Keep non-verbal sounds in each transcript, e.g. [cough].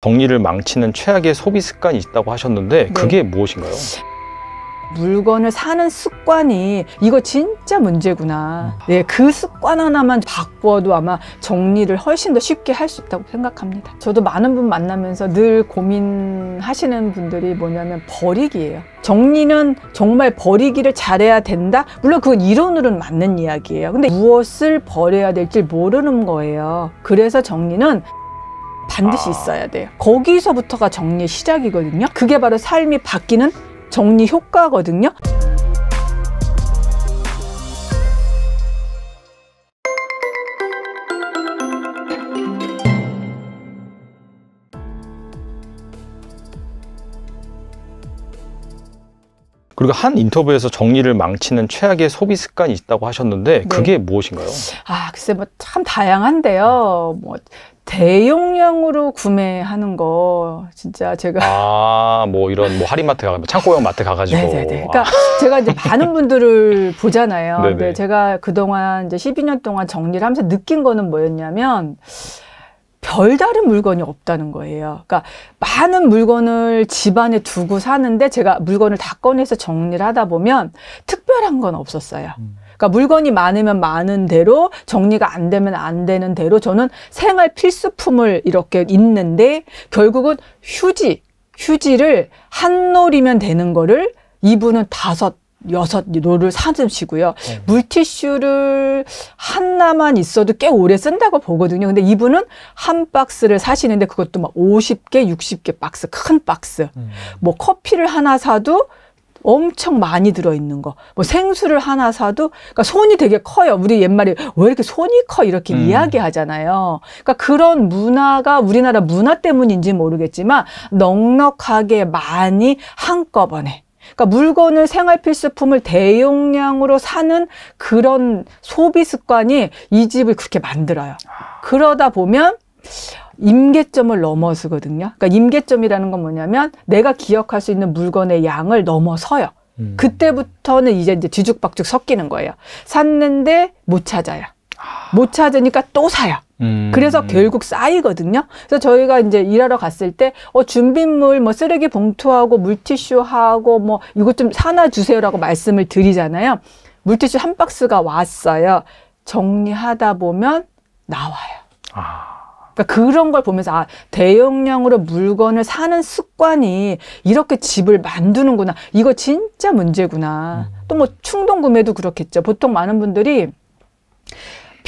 정리를 망치는 최악의 소비 습관이 있다고 하셨는데 네. 그게 무엇인가요? 물건을 사는 습관이 이거 진짜 문제구나. 네, 그 습관 하나만 바꿔도 아마 정리를 훨씬 더 쉽게 할 수 있다고 생각합니다. 저도 많은 분 만나면서 늘 고민하시는 분들이 뭐냐면 버리기예요. 정리는 정말 버리기를 잘해야 된다? 물론 그건 이론으로는 맞는 이야기예요. 근데 무엇을 버려야 될지 모르는 거예요. 그래서 정리는 반드시 아. 있어야 돼요. 거기서부터가 정리의 시작이거든요. 그게 바로 삶이 바뀌는 정리 효과거든요. 그리고 한 인터뷰에서 정리를 망치는 최악의 소비 습관이 있다고 하셨는데 네. 그게 네. 무엇인가요? 아, 글쎄 뭐 참 다양한데요. 뭐 대용량으로 구매하는 거 진짜 제가 아뭐 이런 뭐 할인마트 가 뭐 창고형 마트 가가지고 네네네. 네, 네. 그러니까 아. 제가 이제 많은 분들을 [laughs] 보잖아요. 네네. 근데 제가 그 동안 이제 12년 동안 정리를 하면서 느낀 거는 뭐였냐면 별다른 물건이 없다는 거예요. 그러니까 많은 물건을 집안에 두고 사는데 제가 물건을 다 꺼내서 정리를 하다 보면 특별한 건 없었어요. 음. 그러니까 물건이 많으면 많은 대로 정리가 안 되면 안 되는 대로 저는 생활 필수품을 이렇게 있는데 결국은 휴지, 휴지를 한 놀이면 되는 거를 이분은 다섯 여섯 롤을 사주시고요 네. 물티슈를 하나만 있어도 꽤 오래 쓴다고 보거든요. 근데 이분은 한 박스를 사시는데 그것도 막5 0개6 0개 박스, 큰 박스. 음. 뭐 커피를 하나 사도 엄청 많이 들어있는 거. 뭐 생수를 하나 사도, 그러니까 손이 되게 커요. 우리 옛말에 왜 이렇게 손이 커? 이렇게 음. 이야기 하잖아요. 그러니까 그런 문화가 우리나라 문화 때문인지 모르겠지만 넉넉하게 많이 한꺼번에 그러니까 물건을 생활 필수품을 대용량으로 사는 그런 소비 습관이 이 집을 그렇게 만들어요. 그러다 보면 임계점을 넘어서거든요. 그러니까 임계점이라는 건 뭐냐면 내가 기억할 수 있는 물건의 양을 넘어서요. 음. 그때부터는 이제 이제 뒤죽박죽 섞이는 거예요. 샀는데 못 찾아요. 못 찾으니까 또 사요. 음. 그래서 결국 쌓이거든요. 그래서 저희가 이제 일하러 갔을 때, 어, 준비물, 뭐, 쓰레기 봉투하고, 물티슈하고, 뭐, 이것 좀 사놔 주세요라고 말씀을 드리잖아요. 물티슈 한 박스가 왔어요. 정리하다 보면 나와요. 아. 그러니까 그런 걸 보면서 아 대용량으로 물건을 사는 습관이 이렇게 집을 만드는구나 이거 진짜 문제구나 음. 또뭐 충동 구매도 그렇겠죠 보통 많은 분들이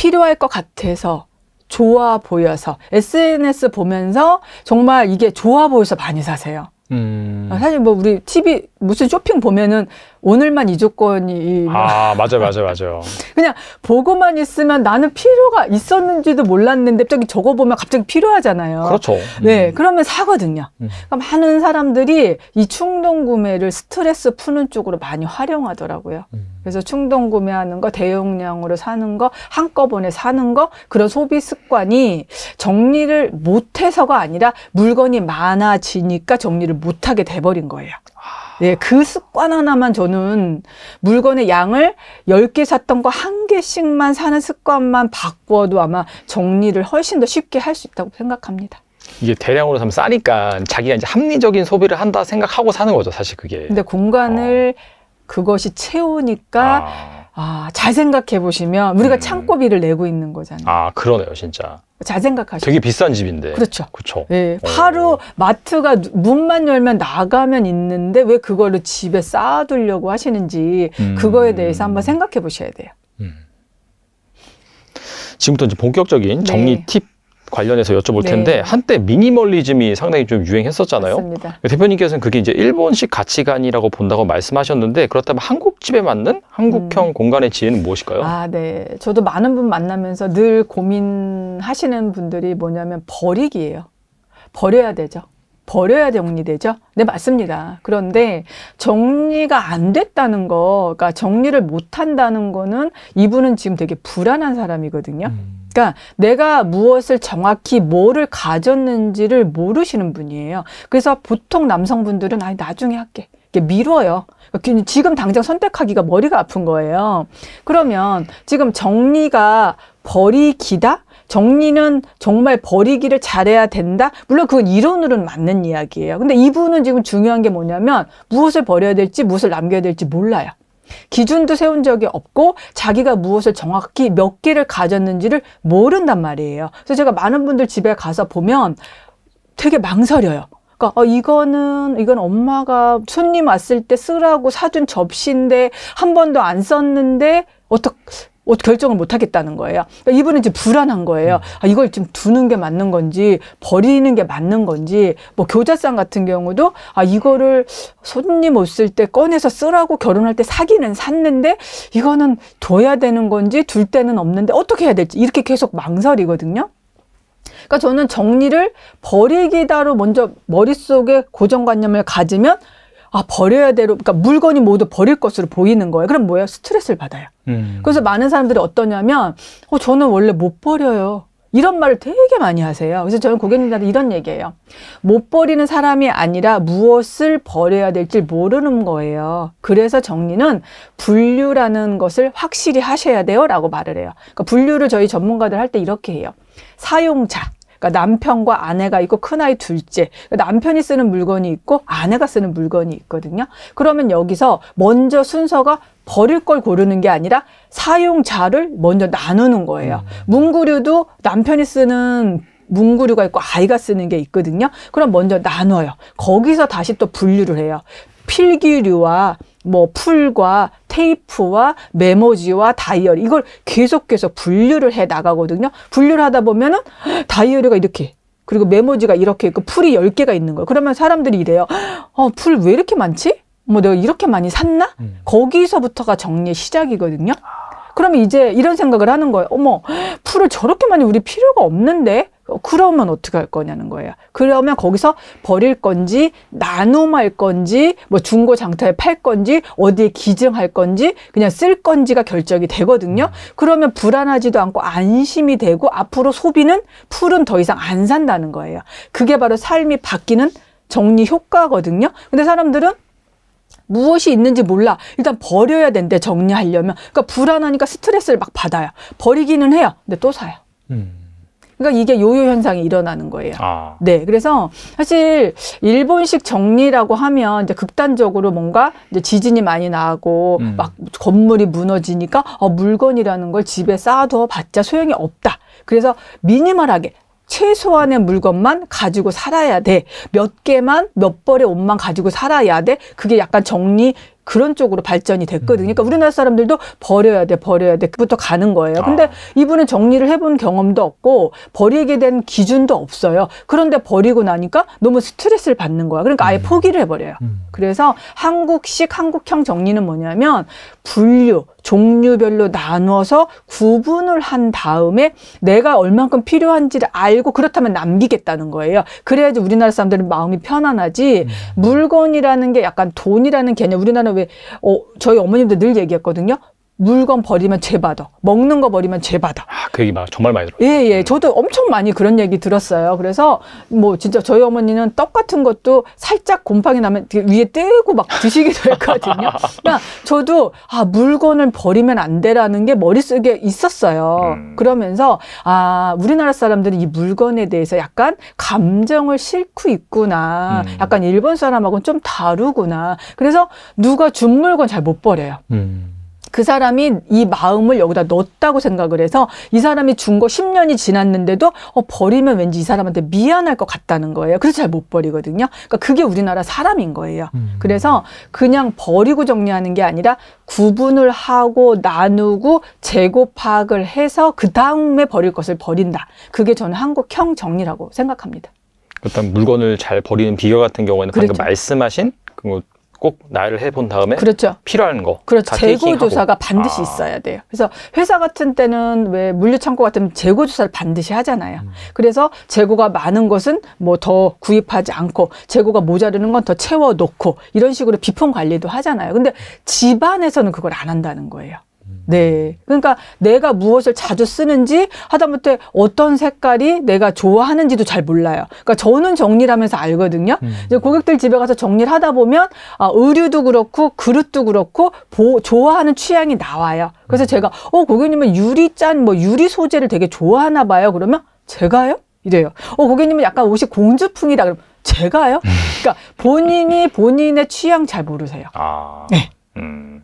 필요할 것 같아서 좋아 보여서 SNS 보면서 정말 이게 좋아 보여서 많이 사세요. 음. 어, 사실 뭐 우리 TV 무슨 쇼핑 보면은 오늘만 이 조건이 뭐 아 맞아 맞아 맞아 그냥 보고만 있으면 나는 필요가 있었는지도 몰랐는데 갑자기 적어 보면 갑자기 필요하잖아요. 그렇죠. 네 음. 그러면 사거든요. 음. 그러니까 많은 사람들이 이 충동 구매를 스트레스 푸는 쪽으로 많이 활용하더라고요. 음. 그래서 충동 구매하는 거 대용량으로 사는 거 한꺼번에 사는 거 그런 소비 습관이 정리를 못해서가 아니라 물건이 많아지니까 정리를 못하게 돼버린 거예요. 아. 네, 그 습관 하나만 저는 물건의 양을 1 0개 샀던 거1 개씩만 사는 습관만 바꿔도 아마 정리를 훨씬 더 쉽게 할 수 있다고 생각합니다. 이게 대량으로 사면 싸니까 자기가 이제 합리적인 소비를 한다 생각하고 사는 거죠, 사실 그게. 근데 공간을 어. 그것이 채우니까 아. 아, 잘 생각해 보시면 우리가 음. 창고비를 내고 있는 거잖아요. 아, 그러네요, 진짜. 잘 생각하시죠. 되게 비싼 집인데. 그렇죠. 그렇죠. 예, 바로 어. 마트가 문만 열면 나가면 있는데 왜 그거를 집에 쌓아두려고 하시는지 음. 그거에 대해서 한번 생각해 보셔야 돼요. 음. 지금부터 이제 본격적인 정리 네. 팁 관련해서 여쭤볼 네. 텐데 한때 미니멀리즘이 상당히 좀 유행했었잖아요. 맞습니다. 그 대표님께서는 그게 이제 일본식 가치관이라고 본다고 말씀하셨는데 그렇다면 한국 집에 맞는 한국형 음. 공간의 지혜는 무엇일까요? 아, 네. 저도 많은 분 만나면서 늘 고민하시는 분들이 뭐냐면 버리기예요. 버려야 되죠. 버려야 정리되죠? 네, 맞습니다. 그런데 정리가 안 됐다는 거, 그러니까 정리를 못 한다는 거는 이분은 지금 되게 불안한 사람이거든요. 음. 그러니까 내가 무엇을 정확히 뭐를 가졌는지를 모르시는 분이에요. 그래서 보통 남성분들은 아니 나중에 할게. 이렇게 미뤄요. 그러니까 지금 당장 선택하기가 머리가 아픈 거예요. 그러면 지금 정리가 버리기다? 정리는 정말 버리기를 잘해야 된다? 물론 그건 이론으로는 맞는 이야기예요. 근데 이분은 지금 중요한 게 뭐냐면 무엇을 버려야 될지 무엇을 남겨야 될지 몰라요. 기준도 세운 적이 없고 자기가 무엇을 정확히 몇 개를 가졌는지를 모른단 말이에요. 그래서 제가 많은 분들 집에 가서 보면 되게 망설여요. 그러니까 어, 이거는 이건 엄마가 손님 왔을 때 쓰라고 사준 접시인데 한 번도 안 썼는데 어떻게 결정을 못 하겠다는 거예요. 그러니까 이분은 이제 불안한 거예요. 음. 아, 이걸 지금 두는 게 맞는 건지 버리는 게 맞는 건지 뭐 교자상 같은 경우도 아 이거를 손님 없을 때 꺼내서 쓰라고 결혼할 때 사기는 샀는데 이거는 둬야 되는 건지 둘 때는 없는데 어떻게 해야 될지 이렇게 계속 망설이거든요. 그러니까 저는 정리를 버리기다로 먼저 머릿속에 고정관념을 가지면 아 버려야 되로 그러니까 물건이 모두 버릴 것으로 보이는 거예요. 그럼 뭐예요? 스트레스를 받아요. 음. 그래서 많은 사람들이 어떠냐면 어 저는 원래 못 버려요. 이런 말을 되게 많이 하세요. 그래서 저는 고객님들한테 이런 얘기예요. 못 버리는 사람이 아니라 무엇을 버려야 될지 모르는 거예요. 그래서 정리는 분류라는 것을 확실히 하셔야 돼요. 라고 말을 해요. 그러니까 분류를 저희 전문가들 할 때 이렇게 해요. 사용자. 그러니까 남편과 아내가 있고 큰아이 둘째. 그러니까 남편이 쓰는 물건이 있고 아내가 쓰는 물건이 있거든요. 그러면 여기서 먼저 순서가 버릴 걸 고르는 게 아니라 사용자를 먼저 나누는 거예요. 음. 문구류도 남편이 쓰는 문구류가 있고 아이가 쓰는 게 있거든요. 그럼 먼저 나눠요. 거기서 다시 또 분류를 해요. 필기류와 뭐 풀과 테이프와 메모지와 다이어리 이걸 계속해서 분류를 해 나가거든요. 분류를 하다 보면은 다이어리가 이렇게 그리고 메모지가 이렇게 있고 풀이 열개가 있는 거예요. 그러면 사람들이 이래요. 어, 풀 왜 이렇게 많지? 뭐 내가 이렇게 많이 샀나? 음. 거기서부터가 정리의 시작이거든요. 아. 그러면 이제 이런 생각을 하는 거예요. 어머, 풀을 저렇게 많이 우리 필요가 없는데? 그러면 어떻게 할 거냐는 거예요. 그러면 거기서 버릴 건지, 나눔할 건지, 뭐 중고 장터에 팔 건지, 어디에 기증할 건지, 그냥 쓸 건지가 결정이 되거든요. 그러면 불안하지도 않고 안심이 되고 앞으로 소비는 풀은 더 이상 안 산다는 거예요. 그게 바로 삶이 바뀌는 정리 효과거든요. 근데 사람들은 무엇이 있는지 몰라. 일단 버려야 된대, 정리하려면. 그러니까 불안하니까 스트레스를 막 받아요. 버리기는 해요. 근데 또 사요. 음. 그러니까 이게 요요 현상이 일어나는 거예요. 아. 네. 그래서 사실 일본식 정리라고 하면 이제 극단적으로 뭔가 이제 지진이 많이 나고 음. 막 건물이 무너지니까 어, 물건이라는 걸 집에 쌓아둬 봤자 소용이 없다. 그래서 미니멀하게 최소한의 물건만 가지고 살아야 돼. 몇 개만, 몇 벌의 옷만 가지고 살아야 돼. 그게 약간 정리 그런 쪽으로 발전이 됐거든요. 그러니까 음. 우리나라 사람들도 버려야 돼, 버려야 돼. 그부터 가는 거예요. 아. 근데 아. 이분은 정리를 해본 경험도 없고 버리게 된 기준도 없어요. 그런데 버리고 나니까 너무 스트레스를 받는 거야. 그러니까 아예 음. 포기를 해버려요. 음. 그래서 한국식 한국형 정리는 뭐냐면 분류, 종류별로 나눠서 구분을 한 다음에 내가 얼만큼 필요한지를 알고 그렇다면 남기겠다는 거예요. 그래야지 우리나라 사람들은 마음이 편안하지. 음. 물건이라는 게 약간 돈이라는 개념, 우리나라 왜 어, 저희 어머님도 늘 얘기했거든요. 물건 버리면 죄 받아. 먹는 거 버리면 죄 받아. 아, 그 얘기 막 정말 많이 들어요. 예, 예. 저도 엄청 많이 그런 얘기 들었어요. 그래서 뭐 진짜 저희 어머니는 떡 같은 것도 살짝 곰팡이 나면 위에 떼고 막 드시기도 했거든요. [laughs] 그러니까 저도 아, 물건을 버리면 안 되라는 게 머릿속에 있었어요. 음. 그러면서 아, 우리나라 사람들이 이 물건에 대해서 약간 감정을 싣고 있구나. 음. 약간 일본 사람하고는 좀 다르구나. 그래서 누가 준 물건 잘 못 버려요. 음. 그 사람이 이 마음을 여기다 넣었다고 생각을 해서 이 사람이 준 거 10년이 지났는데도 어, 버리면 왠지 이 사람한테 미안할 것 같다는 거예요. 그래서 잘 못 버리거든요. 그러니까 그게 우리나라 사람인 거예요. 음. 그래서 그냥 버리고 정리하는 게 아니라 구분을 하고 나누고 재고 파악을 해서 그 다음에 버릴 것을 버린다. 그게 저는 한국형 정리라고 생각합니다. 일단 물건을 잘 버리는 비결 같은 경우에는 그렇죠. 방금 말씀하신 그꼭 나열을 해본 다음에 그렇죠. 필요한 거. 그렇죠. 재고 조사가 반드시 아. 있어야 돼요. 그래서 회사 같은 때는 왜 물류 창고 같은 재고 조사를 반드시 하잖아요. 음. 그래서 재고가 많은 것은 뭐 더 구입하지 않고 재고가 모자르는 건 더 채워 놓고 이런 식으로 비품 관리도 하잖아요. 근데 집안에서는 그걸 안 한다는 거예요. 네. 그러니까 내가 무엇을 자주 쓰는지 하다못해 어떤 색깔이 내가 좋아하는지도 잘 몰라요. 그러니까 저는 정리를 하면서 알거든요. 음. 이제 고객들 집에 가서 정리를 하다 보면 아, 의류도 그렇고 그릇도 그렇고 보, 좋아하는 취향이 나와요. 그래서 음. 제가 어 고객님은 유리잔 뭐 유리 소재를 되게 좋아하나 봐요. 그러면 제가요? 이래요. 어 고객님은 약간 옷이 공주풍이다. 그럼 제가요? 음. 그러니까 본인이 본인의 취향 잘 모르세요. 아. 네. 음.